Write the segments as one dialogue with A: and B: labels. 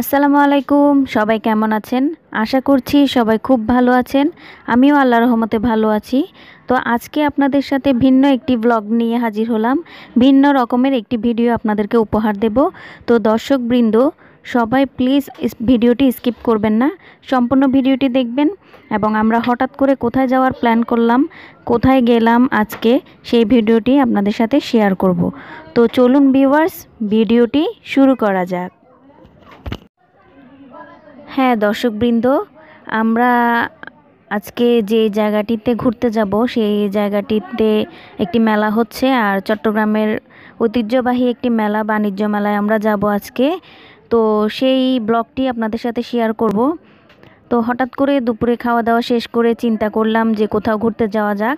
A: আসসালামু আলাইকুম সবাই কেমন আছেন আশা করছি সবাই খুব ভালো আছেন আমিও আল্লাহ রহমতে ভালো আছি তো আজকে আপনাদের সাথে ভিন্ন একটি ব্লগ নিয়ে হাজির হলাম ভিন্ন রকমের একটি ভিডিও আপনাদেরকে উপহার দেব তো দর্শকবৃন্দ সবাই প্লিজ ভিডিওটি স্কিপ করবেন না সম্পূর্ণ ভিডিওটি দেখবেন এবং আমরা হঠাৎ করে কোথায় যাওয়ার প্ল্যান করলাম কোথায় গেলাম আজকে সেই ভিডিওটি আপনাদের সাথে শেয়ার করব তো চলুন ভিউয়ার্স ভিডিওটি শুরু করা যাক হ্যাঁ দর্শকবৃন্দ আমরা আজকে যে জায়গাটিতে ঘুরতে যাব সেই জায়গাটিতে একটি মেলা হচ্ছে আর চট্টগ্রামের ঐতিহ্যবাহী একটি মেলা বাণিজ্য মেলায় আমরা যাব আজকে তো সেই ব্লগটি আপনাদের সাথে শেয়ার করব তো হঠাৎ করে দুপুরে খাওয়া দাওয়া শেষ করে চিন্তা করলাম যে কোথাও ঘুরতে যাওয়া যাক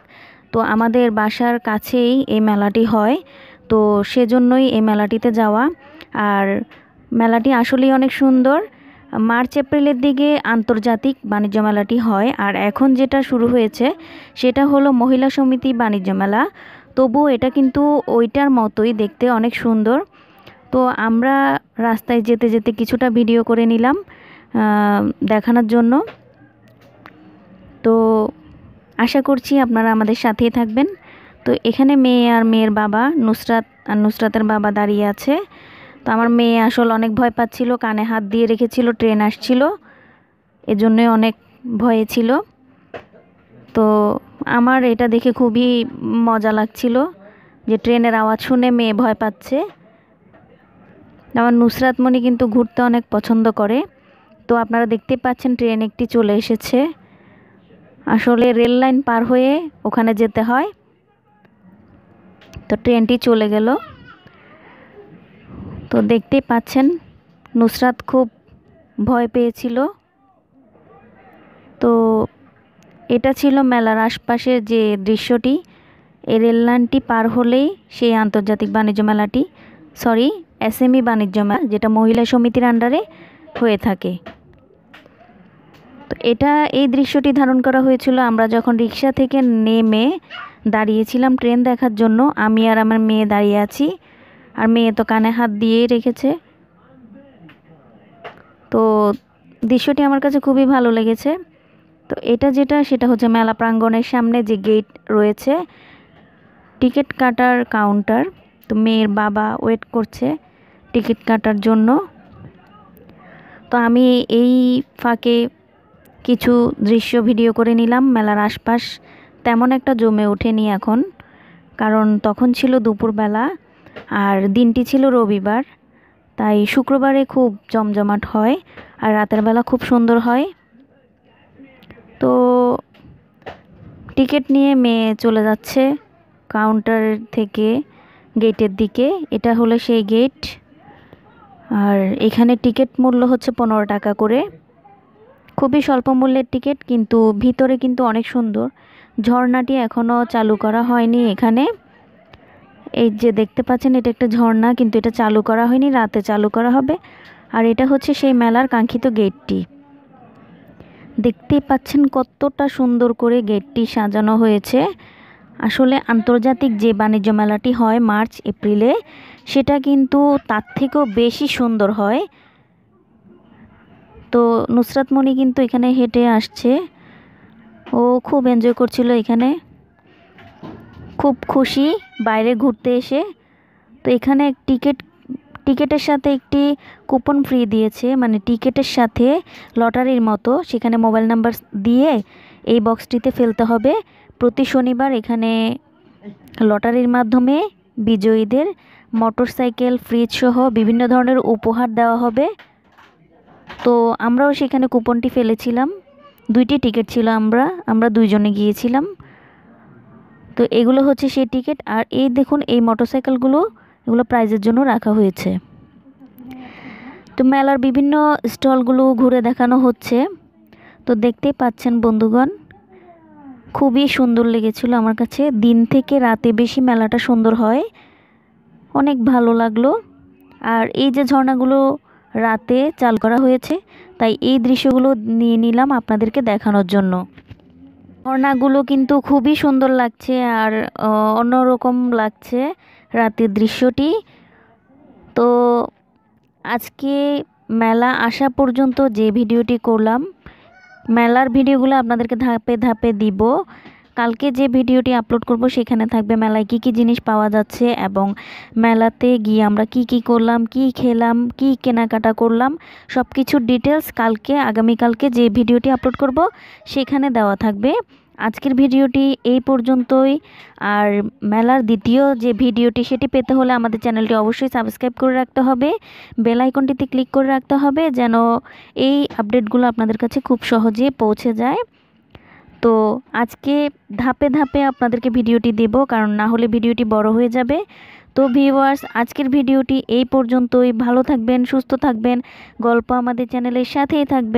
A: তো আমাদের বাসার কাছেই এই মেলাটি হয় তো সেজন্যই এই মেলাটিতে যাওয়া আর মেলাটি আসলেই অনেক সুন্দর মার্চ এপ্রিলের দিকে আন্তর্জাতিক বাণিজ্য মেলাটি হয় আর এখন যেটা শুরু হয়েছে সেটা হলো মহিলা সমিতি বাণিজ্য মেলা তবুও এটা কিন্তু ওইটার মতোই দেখতে অনেক সুন্দর তো আমরা রাস্তায় যেতে যেতে কিছুটা ভিডিও করে নিলাম দেখানোর জন্য তো আশা করছি আপনারা আমাদের সাথেই থাকবেন তো এখানে মেয়ে আর মেয়ের বাবা নুসরাত আর নুসরাতের বাবা দাঁড়িয়ে আছে তো আমার মেয়ে আসলে অনেক ভয় পাচ্ছিল কানে হাত দিয়ে রেখেছিল ট্রেন আসছিল এজন্যই অনেক ভয়ে ছিল তো আমার এটা দেখে খুবই মজা লাগছিল যে ট্রেনের আওয়াজ শুনে মেয়ে ভয় পাচ্ছে আমার নুসরাত কিন্তু ঘুরতে অনেক পছন্দ করে তো আপনারা দেখতে পাচ্ছেন ট্রেন একটি চলে এসেছে আসলে রেল লাইন পার হয়ে ওখানে যেতে হয় তো ট্রেনটি চলে গেল তো দেখতে পাচ্ছেন নুসরাত খুব ভয় পেয়েছিল তো এটা ছিল মেলার আশপাশের যে দৃশ্যটি এই রেললাইনটি পার হলেই সেই আন্তর্জাতিক বাণিজ্য মেলাটি সরি এসএমই বাণিজ্য মেলা যেটা মহিলা সমিতির আন্ডারে হয়ে থাকে তো এটা এই দৃশ্যটি ধারণ করা হয়েছিল আমরা যখন রিক্সা থেকে নেমে দাঁড়িয়েছিলাম ট্রেন দেখার জন্য আমি আর আমার মেয়ে দাঁড়িয়ে আছি আর মেয়ে তো কানে হাত দিয়েই রেখেছে তো দৃশ্যটি আমার কাছে খুবই ভালো লেগেছে তো এটা যেটা সেটা হচ্ছে মেলা প্রাঙ্গণের সামনে যে গেট রয়েছে টিকিট কাটার কাউন্টার তো মেয়ের বাবা ওয়েট করছে টিকিট কাটার জন্য তো আমি এই ফাঁকে কিছু দৃশ্য ভিডিও করে নিলাম মেলার আশপাশ তেমন একটা জমে ওঠেনি এখন কারণ তখন ছিল দুপুরবেলা আর দিনটি ছিল রবিবার তাই শুক্রবারে খুব জমজমাট হয় আর রাতের বেলা খুব সুন্দর হয় তো টিকিট নিয়ে মেয়ে চলে যাচ্ছে কাউন্টার থেকে গেটের দিকে এটা হলো সেই গেট আর এখানে টিকিট মূল্য হচ্ছে পনেরো টাকা করে খুবই স্বল্প মূল্যের টিকিট কিন্তু ভিতরে কিন্তু অনেক সুন্দর ঝর্ণাটি এখনও চালু করা হয়নি এখানে এই যে দেখতে পাচ্ছেন এটা একটা ঝর্ণা কিন্তু এটা চালু করা হয়নি রাতে চালু করা হবে আর এটা হচ্ছে সেই মেলার কাঙ্ক্ষিত গেটটি দেখতেই পাচ্ছেন কতটা সুন্দর করে গেটটি সাজানো হয়েছে আসলে আন্তর্জাতিক যে বাণিজ্য মেলাটি হয় মার্চ এপ্রিলে সেটা কিন্তু তার থেকেও বেশি সুন্দর হয় তো নুসরাত মণি কিন্তু এখানে হেঁটে আসছে ও খুব এনজয় করছিল এখানে খুব খুশি বাইরে ঘুরতে এসে তো এখানে টিকিট টিকিটের সাথে একটি কুপন ফ্রি দিয়েছে মানে টিকিটের সাথে লটারির মতো সেখানে মোবাইল নাম্বার দিয়ে এই বক্সটিতে ফেলতে হবে প্রতি শনিবার এখানে লটারির মাধ্যমে বিজয়ীদের মোটরসাইকেল ফ্রিজ সহ বিভিন্ন ধরনের উপহার দেওয়া হবে তো আমরাও সেখানে কুপনটি ফেলেছিলাম দুইটি টিকিট ছিল আমরা আমরা দুইজনে গিয়েছিলাম তো এগুলো হচ্ছে সেই টিকিট আর এই দেখুন এই মোটরসাইকেলগুলো এগুলো প্রাইজের জন্য রাখা হয়েছে তো মেলার বিভিন্ন স্টলগুলো ঘুরে দেখানো হচ্ছে তো দেখতে পাচ্ছেন বন্ধুগণ খুবই সুন্দর লেগেছিল আমার কাছে দিন থেকে রাতে বেশি মেলাটা সুন্দর হয় অনেক ভালো লাগলো আর এই যে ঝর্ণাগুলো রাতে চাল করা হয়েছে তাই এই দৃশ্যগুলো নিয়ে নিলাম আপনাদেরকে দেখানোর জন্য ঝর্ণাগুলো কিন্তু খুবই সুন্দর লাগছে আর অন্যরকম লাগছে রাতের দৃশ্যটি তো আজকে মেলা আসা পর্যন্ত যে ভিডিওটি করলাম মেলার ভিডিওগুলো আপনাদেরকে ধাপে ধাপে দিব কালকে যে ভিডিওটি আপলোড করব সেখানে থাকবে মেলায় কি কি জিনিস পাওয়া যাচ্ছে এবং মেলাতে গিয়ে আমরা কি কি করলাম কি খেলাম কি কেনাকাটা করলাম সব কিছুর ডিটেলস কালকে আগামীকালকে যে ভিডিওটি আপলোড করব সেখানে দেওয়া থাকবে আজকের ভিডিওটি এই পর্যন্তই আর মেলার দ্বিতীয় যে ভিডিওটি সেটি পেতে হলে আমাদের চ্যানেলটি অবশ্যই সাবস্ক্রাইব করে রাখতে হবে বেল আইকনটিতে ক্লিক করে রাখতে হবে যেন এই আপডেটগুলো আপনাদের কাছে খুব সহজে পৌঁছে যায় তো আজকে ধাপে ধাপে আপনাদেরকে ভিডিওটি দেব কারণ না হলে ভিডিওটি বড় হয়ে যাবে তো ভিউয়ার্স আজকের ভিডিওটি এই পর্যন্তই ভালো থাকবেন সুস্থ থাকবেন গল্প আমাদের চ্যানেলের সাথেই থাকবেন